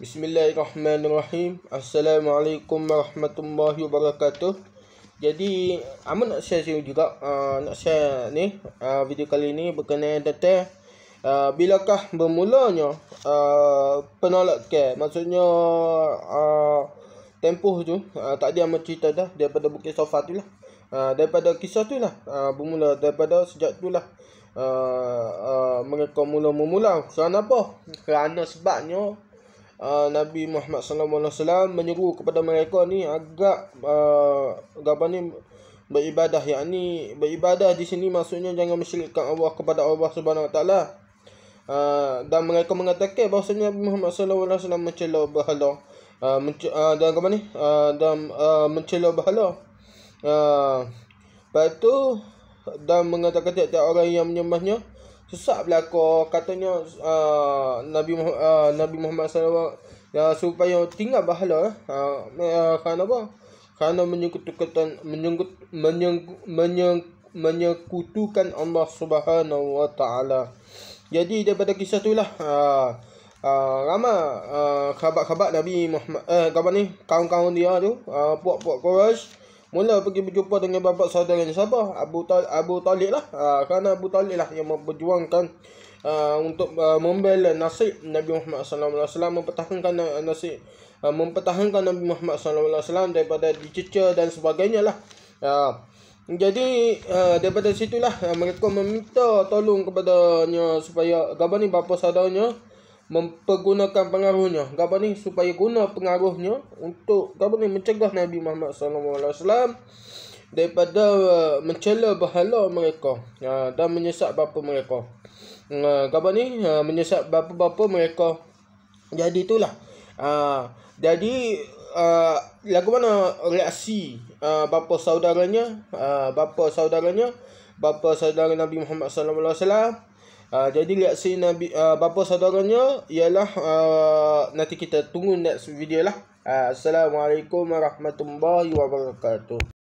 Bismillahirrahmanirrahim. Assalamualaikum warahmatullahi wabarakatuh. Jadi, aku nak share juga uh, nak share ni uh, video kali ni berkenaan tentang uh, bilakah bermulanya uh, penolakan. Maksudnya uh, tempoh tu uh, tak dia nak cerita dah daripada Bukit Sofa tu lah. Uh, daripada kisah tu lah uh, bermula daripada sejak tu lah uh, uh, mereka mula memulang. Kenapa? Kerana sebabnya Ah, Nabi Muhammad SAW alaihi menyeru kepada mereka ni agak uh, apa ni beribadah yakni beribadah di sini maksudnya jangan mensyirikkan Allah kepada Allah Subhanahu wa taala. Ah, dan mereka mengatakan bahawasanya Nabi Muhammad SAW alaihi mencela berhala uh, menc- uh, dan apa ni uh, dan uh, mencela berhala uh, lepas tu dan mengatakan tiap-tiap orang yang menyembahnya susah belakor katanya uh, Nabi Muhammad, uh, Nabi Muhammad SAW ya, supaya tinggal bahala eh. uh, uh, kerana apa? Kerana menyekutukan menyekut menyekutukan Allah Subhanahu Wa Taala. Jadi daripada kisah tu lah uh, uh, ramai uh, khabat khabat Nabi Muhammad eh uh, ni kaum-kaum dia tu uh, puak-puak Quraisy Mula pergi berjumpa dengan bapa saudara yang sabar Abu Tal Abu Talib lah uh, Kerana Abu Talib lah yang berjuangkan uh, ah, Untuk uh, membela nasib Nabi Muhammad SAW Mempertahankan nasib uh, Mempertahankan Nabi Muhammad SAW Daripada dicecer dan sebagainya lah uh, jadi uh, daripada situlah uh, mereka meminta tolong kepadanya supaya gabar ni bapa saudaranya mempergunakan pengaruhnya. Gapo ni supaya guna pengaruhnya untuk gapo ni mencegah Nabi Muhammad sallallahu alaihi wasallam daripada uh, mencela bahala mereka uh, dan menyesat bapa mereka. Gapo uh, ni menyesat bapa-bapa mereka. Jadi itulah. jadi lagu mana reaksi bapa saudaranya bapa saudaranya bapa saudara Nabi Muhammad sallallahu alaihi wasallam Ah, jadi reaksi Nabi uh, bapa saudaranya ialah uh, nanti kita tunggu next video lah. Uh, Assalamualaikum warahmatullahi wabarakatuh.